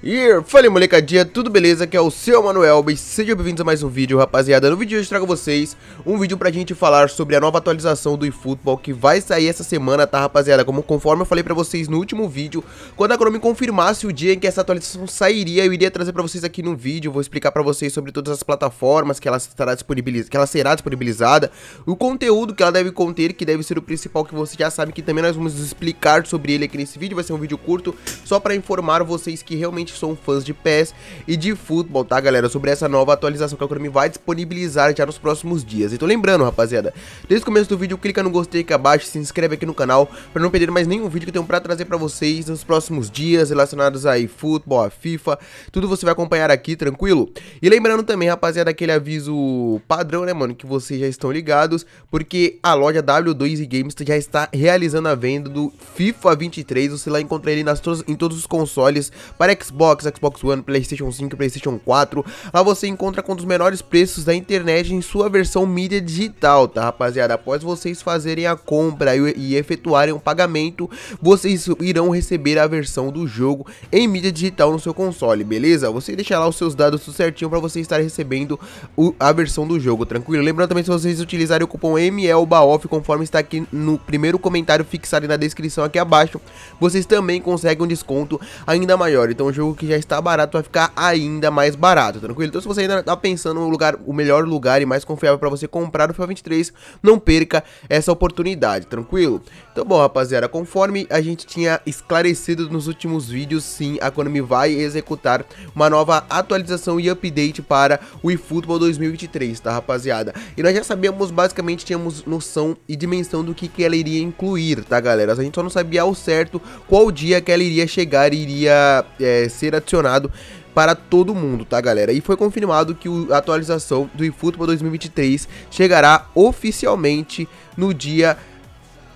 E falei molecadinha, tudo beleza? Aqui é o seu Manuel e sejam bem-vindos a mais um vídeo, rapaziada. No vídeo de hoje eu trago vocês um vídeo pra gente falar sobre a nova atualização do eFootball que vai sair essa semana, tá rapaziada? Como conforme eu falei pra vocês no último vídeo, quando a Chrome confirmasse o dia em que essa atualização sairia, eu iria trazer pra vocês aqui no vídeo, vou explicar pra vocês sobre todas as plataformas que ela, estará disponibiliz... que ela será disponibilizada, o conteúdo que ela deve conter, que deve ser o principal que você já sabe que também nós vamos explicar sobre ele aqui nesse vídeo, vai ser um vídeo curto, só pra informar vocês que realmente realmente são fãs de PES e de futebol, tá, galera? Sobre essa nova atualização que a Konami vai disponibilizar já nos próximos dias. Então lembrando, rapaziada, desde o começo do vídeo, clica no gostei aqui abaixo, se inscreve aqui no canal para não perder mais nenhum vídeo que eu tenho pra trazer pra vocês nos próximos dias relacionados a futebol, a FIFA, tudo você vai acompanhar aqui, tranquilo? E lembrando também, rapaziada, aquele aviso padrão, né, mano, que vocês já estão ligados, porque a loja W2 Games já está realizando a venda do FIFA 23, você lá encontra ele nas em todos os consoles para Xbox Xbox, Xbox One, PlayStation 5 e PlayStation 4. Lá você encontra com um dos menores preços da internet em sua versão mídia digital, tá, rapaziada? Após vocês fazerem a compra e, e efetuarem um pagamento, vocês irão receber a versão do jogo em mídia digital no seu console, beleza? Você deixa lá os seus dados tudo certinho para você estar recebendo o, a versão do jogo, tranquilo? Lembrando também se vocês utilizarem o cupom MLBAOF, conforme está aqui no primeiro comentário fixado na descrição aqui abaixo, vocês também conseguem um desconto ainda maior. Então o jogo jogo que já está barato vai ficar ainda mais barato, tranquilo? Então se você ainda está pensando no lugar, o melhor lugar e mais confiável para você comprar o FIFA 23, não perca essa oportunidade, tranquilo? Então bom rapaziada, conforme a gente tinha esclarecido nos últimos vídeos, sim, a Konami vai executar uma nova atualização e update para o eFootball 2023, tá rapaziada? E nós já sabíamos, basicamente tínhamos noção e dimensão do que, que ela iria incluir, tá galera? A gente só não sabia ao certo qual dia que ela iria chegar e iria é, ser adicionado para todo mundo, tá galera? E foi confirmado que a atualização do eFootball 2023 chegará oficialmente no dia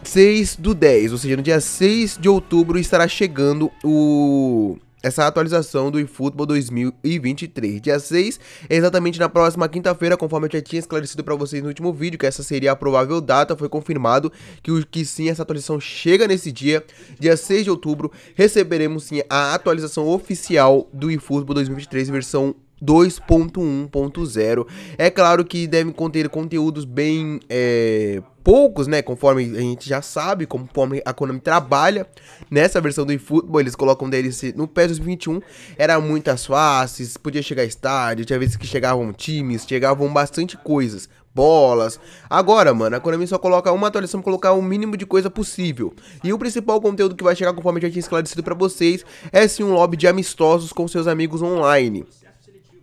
6 do 10, ou seja, no dia 6 de outubro estará chegando o essa atualização do eFootball 2023. Dia 6, é exatamente na próxima quinta-feira, conforme eu já tinha esclarecido para vocês no último vídeo, que essa seria a provável data, foi confirmado que, o, que sim, essa atualização chega nesse dia. Dia 6 de outubro, receberemos sim a atualização oficial do eFootball 2023 versão 2.1.0. É claro que deve conter conteúdos bem é, poucos, né? Conforme a gente já sabe, conforme a Konami trabalha nessa versão do eFootball, eles colocam DLC no PES 2021. Era muitas faces, podia chegar estádio, tinha vezes que chegavam times, chegavam bastante coisas. Bolas. Agora, mano, a Konami só coloca uma atualização pra colocar o mínimo de coisa possível. E o principal conteúdo que vai chegar, conforme já tinha esclarecido para vocês, é sim um lobby de amistosos com seus amigos online.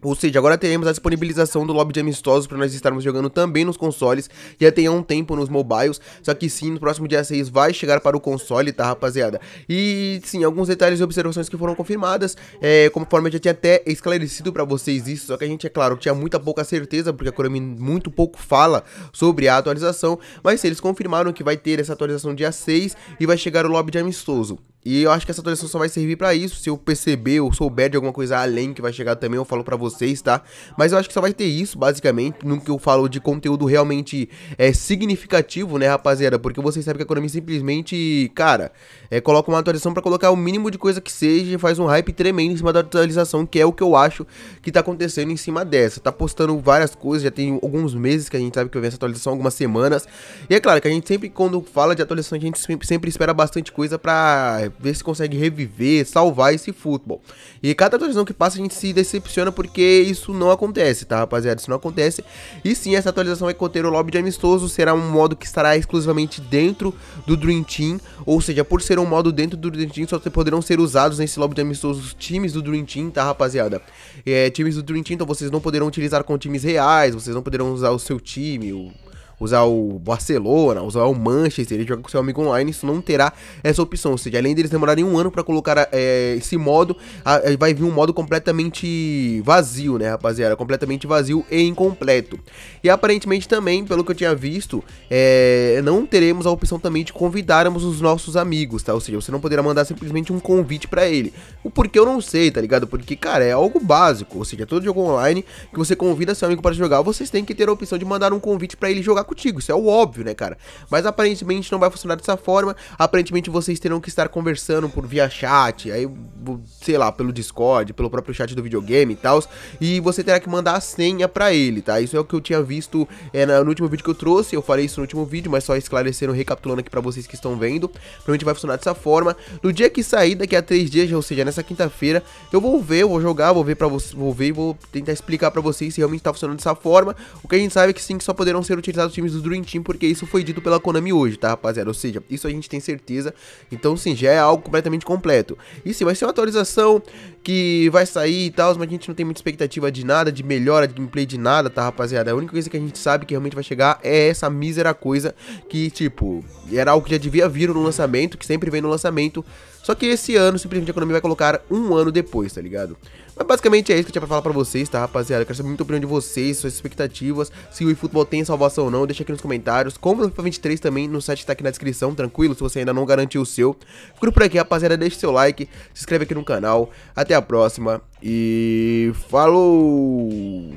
Ou seja, agora teremos a disponibilização do lobby de amistosos para nós estarmos jogando também nos consoles, já tem há um tempo nos mobiles, só que sim, no próximo dia 6 vai chegar para o console, tá rapaziada? E sim, alguns detalhes e observações que foram confirmadas, é, conforme eu já tinha até esclarecido para vocês isso, só que a gente, é claro, tinha muita pouca certeza, porque a Konami muito pouco fala sobre a atualização, mas eles confirmaram que vai ter essa atualização dia 6 e vai chegar o lobby de amistoso. E eu acho que essa atualização só vai servir para isso. Se eu perceber ou souber de alguma coisa além que vai chegar também, eu falo para vocês, tá? Mas eu acho que só vai ter isso, basicamente, no que eu falo de conteúdo realmente é, significativo, né, rapaziada? Porque vocês sabem que a Konami simplesmente, cara, é, coloca uma atualização para colocar o mínimo de coisa que seja e faz um hype tremendo em cima da atualização, que é o que eu acho que tá acontecendo em cima dessa. Tá postando várias coisas, já tem alguns meses que a gente sabe que eu vi essa atualização, algumas semanas. E é claro que a gente sempre, quando fala de atualização, a gente sempre espera bastante coisa pra ver se consegue reviver, salvar esse futebol. E cada atualização que passa a gente se decepciona porque isso não acontece, tá rapaziada? Isso não acontece. E sim, essa atualização vai conter o lobby de amistoso, será um modo que estará exclusivamente dentro do Dream Team, ou seja, por ser um modo dentro do Dream Team, só poderão ser usados nesse lobby de amistosos times do Dream Team, tá rapaziada? É, times do Dream Team, então vocês não poderão utilizar com times reais, vocês não poderão usar o seu time, o usar o Barcelona, usar o Manchester, ele joga com seu amigo online, isso não terá essa opção. Ou seja, além deles demorarem um ano para colocar é, esse modo, a, vai vir um modo completamente vazio, né, rapaziada? Completamente vazio e incompleto. E aparentemente também, pelo que eu tinha visto, é, não teremos a opção também de convidarmos os nossos amigos, tá? Ou seja, você não poderá mandar simplesmente um convite para ele. O porquê eu não sei, tá ligado? Porque, cara, é algo básico. Ou seja, todo jogo online que você convida seu amigo para jogar, vocês têm que ter a opção de mandar um convite para ele jogar contigo, isso é o óbvio, né, cara? Mas aparentemente não vai funcionar dessa forma. Aparentemente vocês terão que estar conversando por via chat, aí, sei lá, pelo Discord, pelo próprio chat do videogame e tal. E você terá que mandar a senha pra ele, tá? Isso é o que eu tinha visto é, no último vídeo que eu trouxe. Eu falei isso no último vídeo, mas só esclarecendo, recapitulando aqui pra vocês que estão vendo. Provavelmente vai funcionar dessa forma. No dia que sair, daqui a três dias, ou seja, nessa quinta-feira, eu vou ver, eu vou jogar, vou ver para vocês, vou ver e vou tentar explicar pra vocês se realmente tá funcionando dessa forma. O que a gente sabe é que sim, que só poderão ser utilizados times do Dream Team, porque isso foi dito pela Konami hoje, tá, rapaziada? Ou seja, isso a gente tem certeza. Então, sim, já é algo completamente completo. E sim, vai ser uma atualização que vai sair e tal, mas a gente não tem muita expectativa de nada, de melhora, de gameplay, de nada, tá, rapaziada? A única coisa que a gente sabe que realmente vai chegar é essa mísera coisa que, tipo, era algo que já devia vir no lançamento, que sempre vem no lançamento, só que esse ano, simplesmente a economia vai colocar um ano depois, tá ligado? Mas basicamente é isso que eu tinha pra falar pra vocês, tá, rapaziada? Eu quero saber muito a opinião de vocês, suas expectativas, se o eFootball tem salvação ou não, deixa aqui nos comentários. Compra o FIFA 23 também no site que tá aqui na descrição, tranquilo, se você ainda não garantiu o seu. Ficando por aqui, rapaziada, deixa seu like, se inscreve aqui no canal. Até a a próxima e falou!